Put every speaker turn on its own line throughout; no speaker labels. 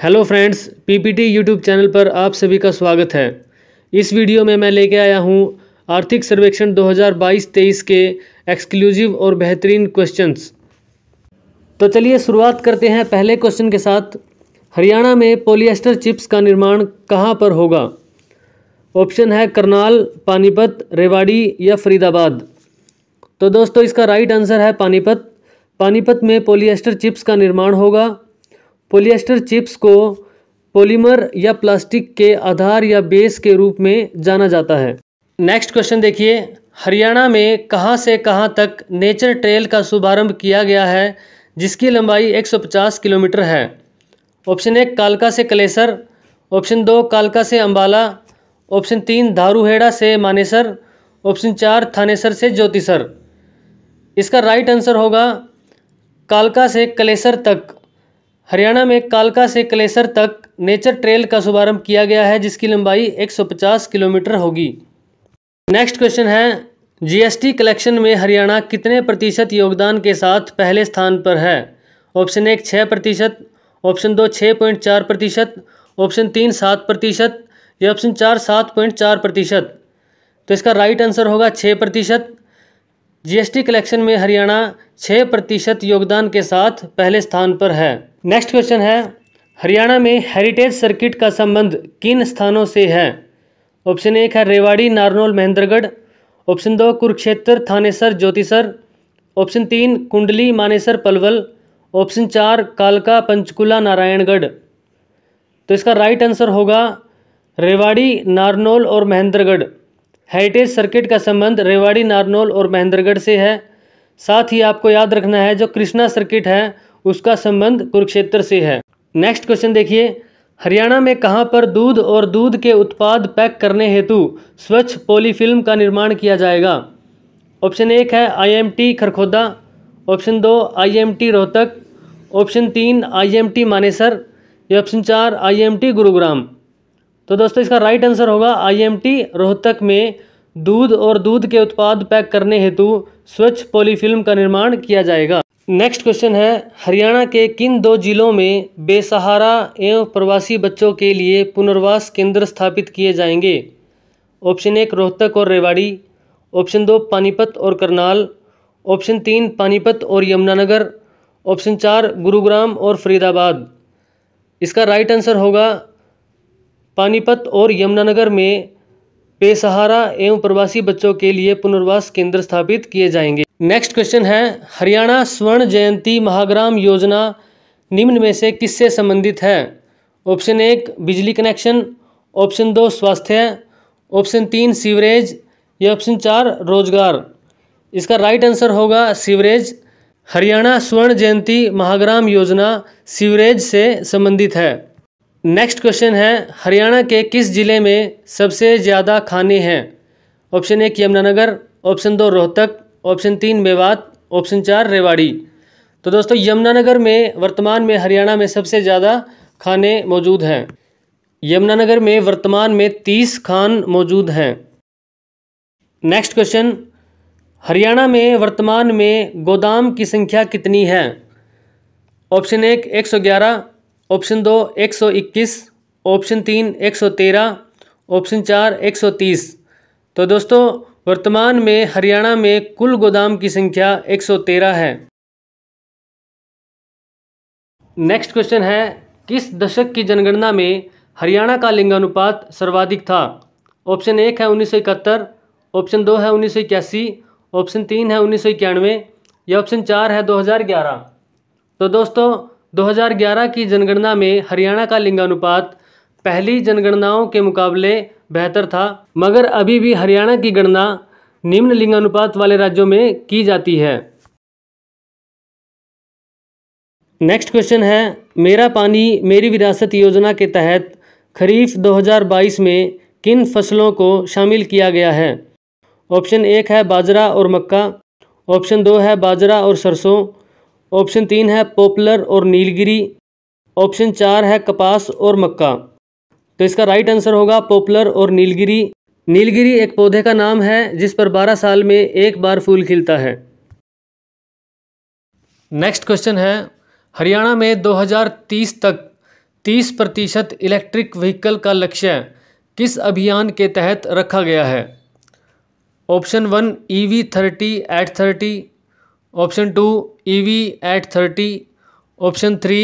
hello friends PPT YouTube channel पर आप सभी का स्वागत है इस वीडियो में मैं लेके आया हूँ आर्थिक सर्वेक्षण 2022-23 के एक्सक्लूसिव और बेहतरीन क्वेश्चंस तो चलिए शुरुआत करते हैं पहले क्वेश्चन के साथ हरियाणा में पोलिएस्टर चिप्स का निर्माण कहाँ पर होगा ऑप्शन है करनाल पानीपत रेवाड़ी या फरीदाबाद तो दोस्तों इसका राइट आंसर है पानीपत पानीपत में पोलिएस्टर चिप्स का निर्माण होगा पोलिएस्टर चिप्स को पॉलीमर या प्लास्टिक के आधार या बेस के रूप में जाना जाता है नेक्स्ट क्वेश्चन देखिए हरियाणा में कहाँ से कहाँ तक नेचर ट्रेल का शुभारंभ किया गया है जिसकी लंबाई 150 किलोमीटर है ऑप्शन एक कालका से कलेसर ऑप्शन दो कालका से अंबाला ऑप्शन तीन धारूहेड़ा से मानेसर ऑप्शन चार थानेसर से ज्योतिसर इसका राइट आंसर होगा कालका से कलेसर तक हरियाणा में कालका से कलेसर तक नेचर ट्रेल का शुभारंभ किया गया है जिसकी लंबाई 150 किलोमीटर होगी नेक्स्ट क्वेश्चन है जीएसटी कलेक्शन में हरियाणा कितने प्रतिशत योगदान के साथ पहले स्थान पर है ऑप्शन एक छः प्रतिशत ऑप्शन दो छः पॉइंट चार प्रतिशत ऑप्शन तीन सात प्रतिशत या ऑप्शन चार सात पॉइंट चार प्रतिशत तो इसका राइट आंसर होगा छः प्रतिशत जी कलेक्शन में हरियाणा छः प्रतिशत योगदान के साथ पहले स्थान पर है नेक्स्ट क्वेश्चन है हरियाणा में हेरिटेज सर्किट का संबंध किन स्थानों से है ऑप्शन एक है रेवाड़ी नारनौल महेंद्रगढ़ ऑप्शन दो कुरुक्षेत्र थानेसर ज्योतिसर ऑप्शन तीन कुंडली मानेसर पलवल ऑप्शन चार कालका पंचकुला नारायणगढ़ तो इसका राइट आंसर होगा रेवाड़ी नारनौल और महेंद्रगढ़ हेरिटेज सर्किट का संबंध रेवाड़ी नारनौल और महेंद्रगढ़ से है साथ ही आपको याद रखना है जो कृष्णा सर्किट है उसका संबंध कुरुक्षेत्र से है नेक्स्ट क्वेश्चन देखिए हरियाणा में कहाँ पर दूध और दूध के उत्पाद पैक करने हेतु स्वच्छ पॉलीफिल्म का निर्माण किया जाएगा ऑप्शन एक है आईएमटी खरखोदा ऑप्शन दो आईएमटी रोहतक ऑप्शन तीन आईएमटी मानेसर या ऑप्शन चार आईएमटी गुरुग्राम तो दोस्तों इसका राइट आंसर होगा आईएमटी रोहतक में दूध और दूध के उत्पाद पैक करने हेतु स्वच्छ पॉलीफिल्म का निर्माण किया जाएगा नेक्स्ट क्वेश्चन है हरियाणा के किन दो जिलों में बेसहारा एवं प्रवासी बच्चों के लिए पुनर्वास केंद्र स्थापित किए जाएंगे ऑप्शन एक रोहतक और रेवाड़ी ऑप्शन दो पानीपत और करनाल ऑप्शन तीन पानीपत और यमुनानगर ऑप्शन चार गुरुग्राम और फरीदाबाद इसका राइट आंसर होगा पानीपत और यमुनानगर में बेसहारा एवं प्रवासी बच्चों के लिए पुनर्वास केंद्र स्थापित किए जाएंगे नेक्स्ट क्वेश्चन है हरियाणा स्वर्ण जयंती महाग्राम योजना निम्न में से किससे संबंधित है ऑप्शन एक बिजली कनेक्शन ऑप्शन दो स्वास्थ्य ऑप्शन तीन सीवरेज या ऑप्शन चार रोजगार इसका राइट आंसर होगा सीवरेज हरियाणा स्वर्ण जयंती महाग्राम योजना सीवरेज से संबंधित है नेक्स्ट क्वेश्चन है हरियाणा के किस ज़िले में सबसे ज़्यादा खाने हैं ऑप्शन एक यमुनानगर ऑप्शन दो रोहतक ऑप्शन तीन मेवात ऑप्शन चार रेवाड़ी तो दोस्तों यमुनानगर में वर्तमान में हरियाणा में सबसे ज़्यादा खाने मौजूद हैं यमुनानगर में वर्तमान में तीस खान मौजूद हैं नेक्स्ट क्वेश्चन हरियाणा में वर्तमान में गोदाम की संख्या कितनी है ऑप्शन एक एक सौ ग्यारह ऑप्शन दो एक सौ इक्कीस ऑप्शन तीन एक सौ तेरह ऑप्शन चार एक सौ तीस तो दोस्तों वर्तमान में हरियाणा में कुल गोदाम की संख्या 113 है नेक्स्ट क्वेश्चन है किस दशक की जनगणना में हरियाणा का लिंगानुपात सर्वाधिक था ऑप्शन एक है उन्नीस ऑप्शन दो है उन्नीस ऑप्शन तीन है उन्नीस या ऑप्शन चार है 2011 तो दोस्तों 2011 की जनगणना में हरियाणा का लिंगानुपात पहली जनगणनाओं के मुकाबले बेहतर था मगर अभी भी हरियाणा की गणना निम्न लिंगानुपात वाले राज्यों में की जाती है नेक्स्ट क्वेश्चन है मेरा पानी मेरी विरासत योजना के तहत खरीफ 2022 में किन फसलों को शामिल किया गया है ऑप्शन एक है बाजरा और मक्का ऑप्शन दो है बाजरा और सरसों ऑप्शन तीन है पोपलर और नीलगिरी ऑप्शन चार है कपास और मक्का तो इसका राइट आंसर होगा पॉपुलर और नीलगिरी नीलगिरी एक पौधे का नाम है जिस पर 12 साल में एक बार फूल खिलता है नेक्स्ट क्वेश्चन है हरियाणा में 2030 तक 30 प्रतिशत इलेक्ट्रिक व्हीकल का लक्ष्य किस अभियान के तहत रखा गया है option one E V thirty at thirty option two E V at thirty option three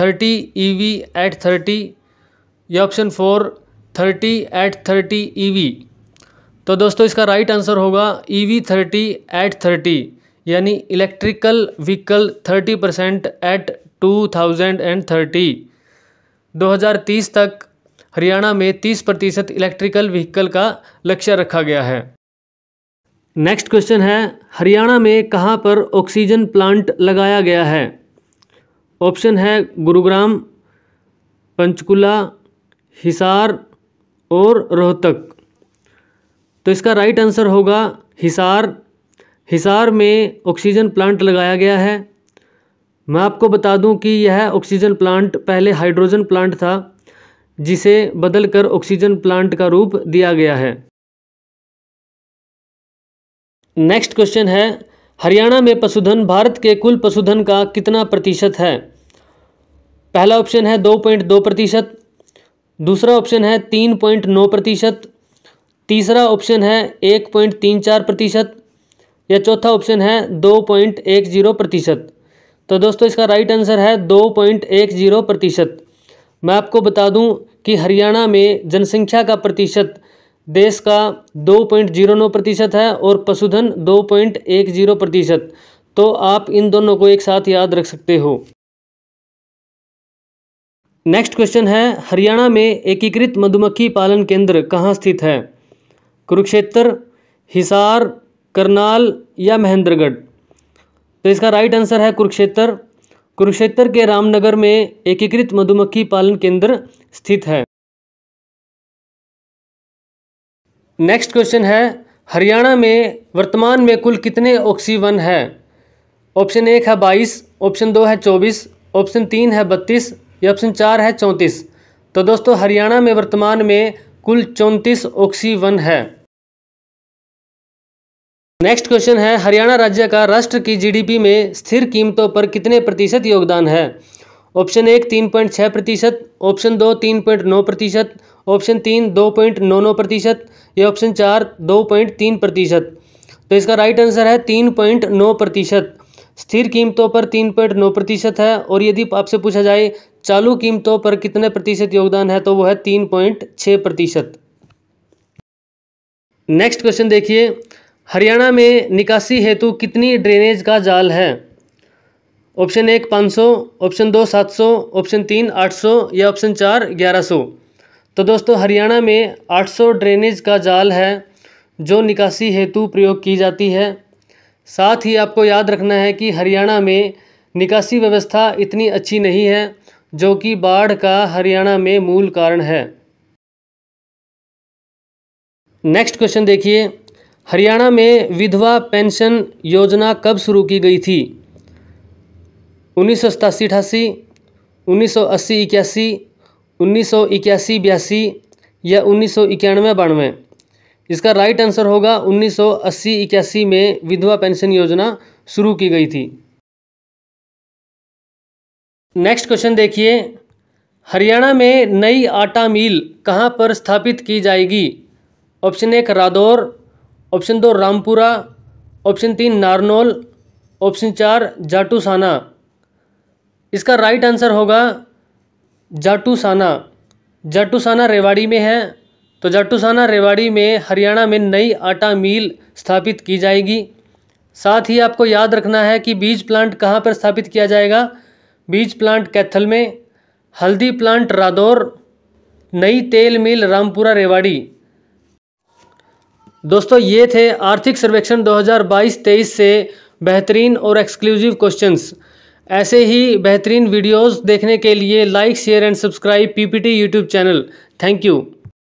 thirty E V at thirty या option four thirty at thirty E तो दोस्तों इसका राइट आंसर होगा E V thirty at thirty यानी electrical vehicle thirty percent at two thousand and thirty दो हज़ार तीस तक हरियाणा में तीस प्रतिशत इलेक्ट्रिकल व्हीकल का लक्ष्य रखा गया है नेक्स्ट क्वेश्चन है हरियाणा में कहाँ पर ऑक्सीजन प्लांट लगाया गया है ऑप्शन है गुरुग्राम पंचकुला हिसार और रोहतक तो इसका राइट आंसर होगा हिसार हिसार में ऑक्सीजन प्लांट लगाया गया है मैं आपको बता दूं कि यह ऑक्सीजन प्लांट पहले हाइड्रोजन प्लांट था जिसे बदलकर ऑक्सीजन प्लांट का रूप दिया गया है नेक्स्ट क्वेश्चन है हरियाणा में पशुधन भारत के कुल पशुधन का कितना प्रतिशत है पहला ऑप्शन है दो पॉइंट दो प्रतिशत दूसरा ऑप्शन है तीन पॉइंट नौ प्रतिशत तीसरा ऑप्शन है एक पॉइंट तीन चार प्रतिशत या चौथा ऑप्शन है दो पॉइंट एक जीरो प्रतिशत तो दोस्तों इसका राइट आंसर है दो पॉइंट एक जीरो प्रतिशत मैं आपको बता दूं कि हरियाणा में जनसंख्या का प्रतिशत देश का दो पॉइंट जीरो नौ प्रतिशत है और पशुधन दो पॉइंट एक जीरो प्रतिशत तो आप इन दोनों को एक साथ याद रख सकते हो नेक्स्ट क्वेश्चन है हरियाणा में एकीकृत मधुमक्खी पालन केंद्र कहाँ स्थित है कुरुक्षेत्र हिसार करनाल या महेंद्रगढ़ तो इसका राइट आंसर है कुरुक्षेत्र कुरुक्षेत्र के रामनगर में एकीकृत मधुमक्खी पालन केंद्र स्थित है नेक्स्ट क्वेश्चन है हरियाणा में वर्तमान में कुल कितने ऑक्सीवन है ऑप्शन एक है बाईस ऑप्शन दो है चौबीस ऑप्शन तीन है बत्तीस ये ऑप्शन चार है चौंतीस तो दोस्तों हरियाणा में वर्तमान में कुल चौंतीस ऑक्सी वन है नेक्स्ट क्वेश्चन है हरियाणा राज्य का राष्ट्र की जीडीपी में स्थिर कीमतों पर कितने प्रतिशत योगदान है ऑप्शन एक तीन पॉइंट छः प्रतिशत ऑप्शन दो तीन पॉइंट नौ प्रतिशत ऑप्शन तीन दो पॉइंट नौ नौ प्रतिशत या ऑप्शन चार दो पॉइंट तीन प्रतिशत तो इसका राइट आंसर है तीन पॉइंट नौ प्रतिशत स्थिर कीमतों पर तीन पॉइंट नौ प्रतिशत है और यदि आपसे पूछा जाए चालू कीमतों पर कितने प्रतिशत योगदान है तो वो है तीन पॉइंट छः प्रतिशत नेक्स्ट क्वेश्चन देखिए हरियाणा में निकासी हेतु कितनी ड्रेनेज का जाल है ऑप्शन एक पाँच सौ ऑप्शन दो सात सौ ऑप्शन तीन आठ सौ या ऑप्शन चार ग्यारह सौ तो दोस्तों हरियाणा में आठ सौ ड्रेनेज का जाल है जो निकासी हेतु प्रयोग की जाती है साथ ही आपको याद रखना है कि हरियाणा में निकासी व्यवस्था इतनी अच्छी नहीं है जो कि बाढ़ का हरियाणा में मूल कारण है नेक्स्ट क्वेश्चन देखिए हरियाणा में विधवा पेंशन योजना कब शुरू की गई थी उन्नीस सौ सतासी अठासी उन्नीस सौ अस्सी इक्यासी उन्नीस सौ इक्यासी बयासी या उन्नीस सौ इक्यानवे बानवे इसका राइट आंसर होगा उन्नीस सौ अस्सी इक्यासी में विधवा पेंशन योजना शुरू की गई थी नेक्स्ट क्वेश्चन देखिए हरियाणा में नई आटा मील कहाँ पर स्थापित की जाएगी ऑप्शन एक रादौर ऑप्शन दो रामपुरा ऑप्शन तीन नारनौल ऑप्शन चार जाटूसाना इसका राइट आंसर होगा जाटूसाना जाटूसाना रेवाड़ी में है तो जाटूसाना रेवाड़ी में हरियाणा में नई आटा मील स्थापित की जाएगी साथ ही आपको याद रखना है कि बीज प्लांट कहाँ पर स्थापित किया जाएगा बीज प्लांट कैथल में हल्दी प्लांट रादौर नई तेल मिल रामपुरा रेवाड़ी दोस्तों ये थे आर्थिक सर्वेक्षण 2022-23 से बेहतरीन और एक्सक्लूसिव क्वेश्चंस ऐसे ही बेहतरीन वीडियोस देखने के लिए like share and subscribe PPT YouTube channel thank you